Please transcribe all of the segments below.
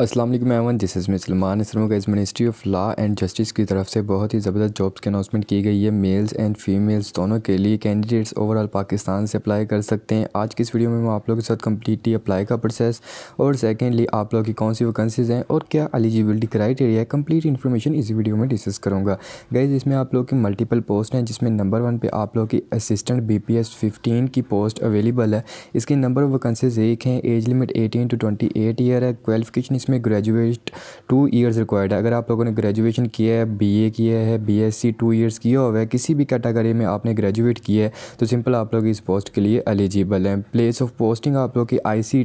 असलम मैं अमन जिस इसमें सलमान इसम का इस ministry of law and justice की तरफ से बहुत ही ज़बरदस्त जॉब्स की अनाउंसमेंट की गई है मेल्स एंड फीमेल्स दोनों के लिए कैंडिडेट्स ओवरऑल पाकिस्तान से अप्लाई कर सकते हैं आज की इस वीडियो में मैं आप लोगों के साथ कम्प्लीटली अप्लाई का प्रोसेस और सेकेंडली आप लोगों की कौन सी वैकेंसीज़ हैं और क्या एलिजिबिलिटी क्राइटेरिया है कम्प्लीट इन्फॉर्मेशन इस वीडियो में डिस्कस करूँगा गई जिसमें आप लोग की मल्टीपल पोस्ट हैं जिसमें नंबर वन पर आप लोग की assistant B P S fifteen की पोस्ट अवेलेबल है इसकी नंबर ऑफ वैकेंसीज एक हैं age limit eighteen to twenty eight year है क्वालिफिकेशन इसमें ग्रेजुएट टू ईयर्स रिक्वायर्ड है अगर आप लोगों ने ग्रेजुएशन किया है बीए किया है बीएससी टू ईयर्स किया हुआ है किसी भी कैटेगरी में आपने ग्रेजुएट किया है तो सिंपल आप लोग इस पोस्ट के लिए एलिजिबल हैं प्लेस ऑफ पोस्टिंग आप लोग की आई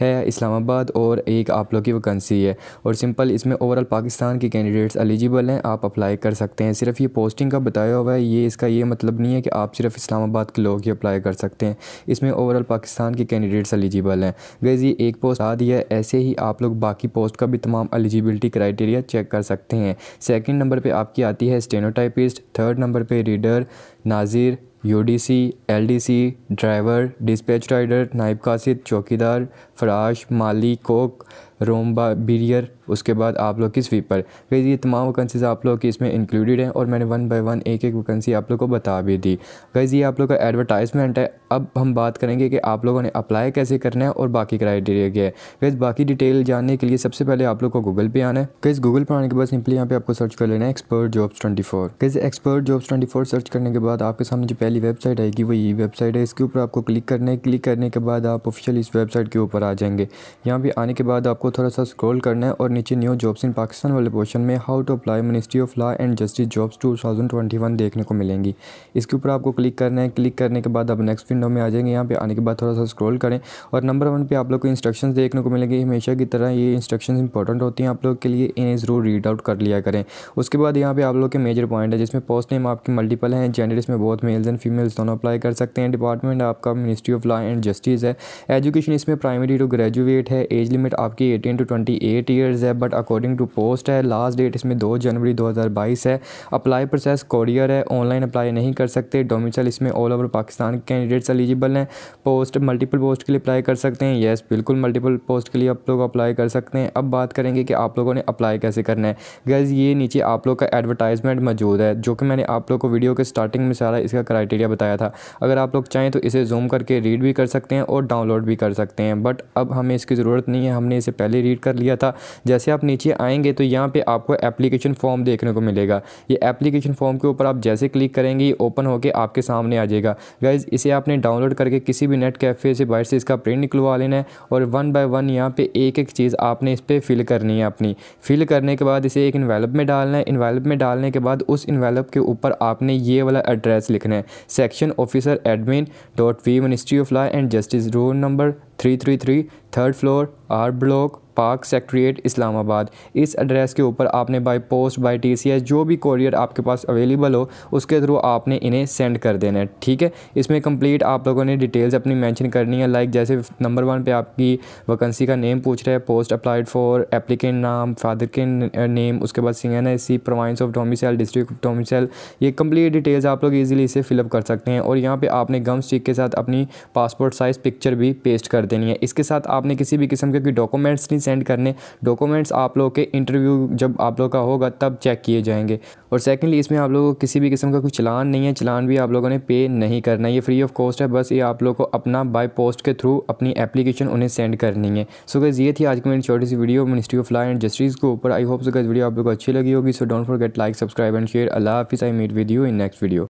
है इस्लामाबाद और एक आप लोग की वैकेंसी है और सिंपल इसमें ओवरऑल पाकिस्तान के कैंडिडेट्स एलिजिबल हैं आप अप्लाई कर सकते हैं सिर्फ ये पोस्टिंग का बताया हुआ है ये इसका ये मतलब नहीं है कि आप सिर्फ इस्लामाबाद के लोग ही अप्लाई कर सकते हैं इसमें ओवरऑल पाकिस्तान के कैंडिडेट्स एलिजिबल हैं गैज़ ये एक पोस्ट आ दिया ऐसे ही आप लोग बाकी बाकी पोस्ट का भी तमाम एलिजिबिलिटी क्राइटेरिया चेक कर सकते हैं सेकंड नंबर पे आपकी आती है स्टेनोटाइपिस्ट थर्ड नंबर पे रीडर नाजिर UDC, LDC, driver dispatch rider नाइब कासिद चौकीदार फराश माली कोक रोमबा बीरियर उसके बाद आप लोग की स्वीपर फिर ये तमाम वैकेंसीज आप लोग की इसमें इंक्लूडेड हैं और मैंने वन बाय वन एक एक वैकेंसी आप लोग को बता भी दी गैज़ ये आप लोग का एडवर्टाइजमेंट है अब हम बात करेंगे कि आप लोगों ने अप्लाई कैसे करना है और बाकी क्राइटेरिया क्या है गैज़ बाकी डिटेल जानने के लिए सबसे पहले आप लोग को गूगल पे आना है गैज़ गूगल पर आने के बाद सिंपली यहाँ पे आपको सर्च कर लेना है एक्सपर्ट जॉब्स ट्वेंटी फोर कैसे expert jobs twenty four search करने के बाद आपके सामने जो पहली वेबसाइट आएगी वो ये वेबसाइट है इसके ऊपर आपको क्लिक करना है क्लिक करने के बाद आप ऑफिशियल इस वेबसाइट के ऊपर आ जाएंगे यहाँ पर आने के बाद आपको थोड़ा सा स्क्रॉल करना है और नीचे न्यू जॉब्स इन पाकिस्तान वाले पोर्शन में how to apply ministry of law and justice jobs 2021 देखने को मिलेंगी इसके ऊपर आपको क्लिक करना है क्लिक करने के बाद आप नेक्स्ट विंडो में आ जाएंगे यहाँ पे आने के बाद थोड़ा सा स्क्रॉल करें और नंबर वन पर आप लोग को इंस्ट्रक्शन देखने को मिलेंगे हमेशा की तरह ये इंस्ट्रक्शन इंपॉर्टेंट होती हैं आप लोग के लिए इन्हें ज़रूर रीड आउट कर लिया करें उसके बाद यहाँ पर आप लोग के मेजर पॉइंट है जिसमें पोस्ट नेम आपकी मल्टीपल हैं जेंडर इसमें बहुत मेल्स एंड फीमेल्स दोनों अप्लाई कर सकते हैं डिपार्टमेंट आपका ministry of law and justice है एजुकेशन इसमें प्राइमरी टू ग्रेजुएट है एज लिमिट आपकी eighteen to twenty eight years है बट अकॉर्डिंग टू पोस्ट है लास्ट डेट इसमें दो जनवरी दो हज़ार बाईस है अप्लाई प्रोसेस कॉरियर है ऑनलाइन अप्लाई नहीं कर सकते डोमिसल इसमें all over Pakistan candidates eligible हैं पोस्ट मल्टीपल पोस्ट के लिए अप्लाई कर सकते हैं येस बिल्कुल मल्टीपल पोस्ट के लिए आप लोग अप्लाई कर सकते हैं अब बात करेंगे कि आप लोगों ने अप्लाई कैसे करना है गैस ये नीचे आप लोग का एडवर्टाइजमेंट मौजूद है जो कि मैंने आप लोग को वीडियो के स्टार्टिंग में सारा इसका क्राइटेरिया बताया था अगर आप लोग चाहें तो इसे जूम करके रीड भी कर सकते हैं और डाउनलोड भी कर सकते हैं बट अब हमें इसकी ज़रूरत नहीं है हमने इसे पहले रीड कर लिया था जैसे आप नीचे आएंगे तो यहाँ पे आपको एप्लीकेशन फॉर्म देखने को मिलेगा ये एप्लीकेशन फॉर्म के ऊपर आप जैसे क्लिक करेंगे ओपन होकर आपके सामने आ जाएगा गाइज़ इसे आपने डाउनलोड करके किसी भी नेट कैफ़े से बाहर से इसका प्रिंट निकलवा लेना है और वन बाय वन यहाँ पे एक एक चीज़ आपने इस पर फिल करनी है अपनी फिल करने के बाद इसे एक इन्वेलप में डालना है इन्वेलप में डालने के बाद उस इन्वेलप के ऊपर आपने ये वाला एड्रेस लिखना है section officer admin dot V ministry of law and justice roll number three three three third floor R block park secretariat Islamabad इस एड्रेस के ऊपर आपने बाई पोस्ट बाई टी जो भी कोरियर आपके पास अवेलेबल हो उसके थ्रू आपने इन्हें सेंड कर देना है ठीक है इसमें कंप्लीट आप लोगों ने डिटेल्स अपनी मेंशन करनी है लाइक जैसे नंबर वन पे आपकी वैकेंसी का नेम पूछ रहा है पोस्ट अप्लाइड फॉर एप्लीकेंट नाम फादर के नेम उसके बाद C N S C province of domicile district domicile ये कम्प्लीट डिटेल्स आप लोग ईजिली इसे फिलअप कर सकते हैं और यहाँ पर आपने गम स्टिक के साथ अपनी पासपोर्ट साइज़ पिक्चर भी पेस्ट कर देनी है इसके साथ आपने किसी भी किस्म के कोई डॉक्यूमेंट्स नहीं सेंड करने डॉक्यूमेंट्स आप लोग के इंटरव्यू जब आप लोग का होगा तब चेक किए जाएंगे और सेकेंडली इसमें आप लोगों को किसी भी किस्म का कोई चलान नहीं है चलान भी आप लोगों ने पे नहीं करना ये फ्री ऑफ कॉस्ट है बस ये आप लोग को अपना बाय पोस्ट के थ्रू अपनी एप्लीकेशन उन्हें सेंड करनी है सो so गज़ ये थी आज की मेरी छोटी सी video ministry of law and justice के ऊपर आई होप सो गज़ वीडियो आप लोग को अच्छी लगी होगी so don't forget like subscribe and share अल्लाह हाफिज़ I meet with you in next video